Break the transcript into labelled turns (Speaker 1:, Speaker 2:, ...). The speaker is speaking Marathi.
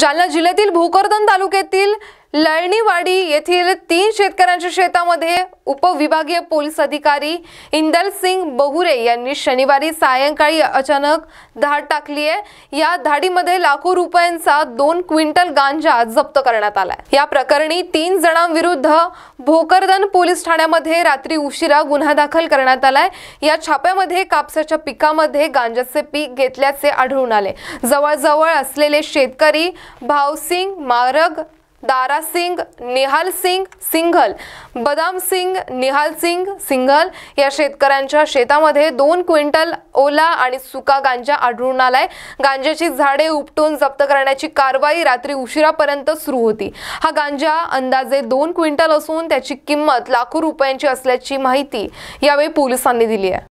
Speaker 1: जालना जिल्ह्यातील भोकरदन तालुक्यातील लळणीवाडी येथील तीन शेतकऱ्यांच्या शेतामध्ये उपविभागीय पोलीस अधिकारी इंदल सिंग बहुरे यांनी शनिवारी सायंकाळी अचानक धाड टाकली आहे या धाडीमध्ये लाखो रुपयांचा दोन क्विंटल गांजा जप्त करण्यात आलाय या प्रकरणी तीन जणांविरुद्ध भोकरदन पोलीस ठाण्यामध्ये रात्री उशिरा गुन्हा दाखल करण्यात आलाय या छाप्यामध्ये कापसाच्या पिकामध्ये गांजाचे पीक घेतल्याचे आढळून आले जवळजवळ असलेले शेतकरी भावसिंग मारग दारा सिंग निहाल सिंग सिंघल बदाम सिंग निहाल सिंग सिंघल या शेतकऱ्यांच्या शेतामध्ये दोन क्विंटल ओला आणि सुका गांजा आढळून आलाय गांजाची झाडे उपटून जप्त करण्याची कारवाई रात्री उशिरापर्यंत सुरू होती हा गांजा अंदाजे दोन क्विंटल असून त्याची किंमत लाखो रुपयांची असल्याची माहिती यावेळी पोलिसांनी दिली आहे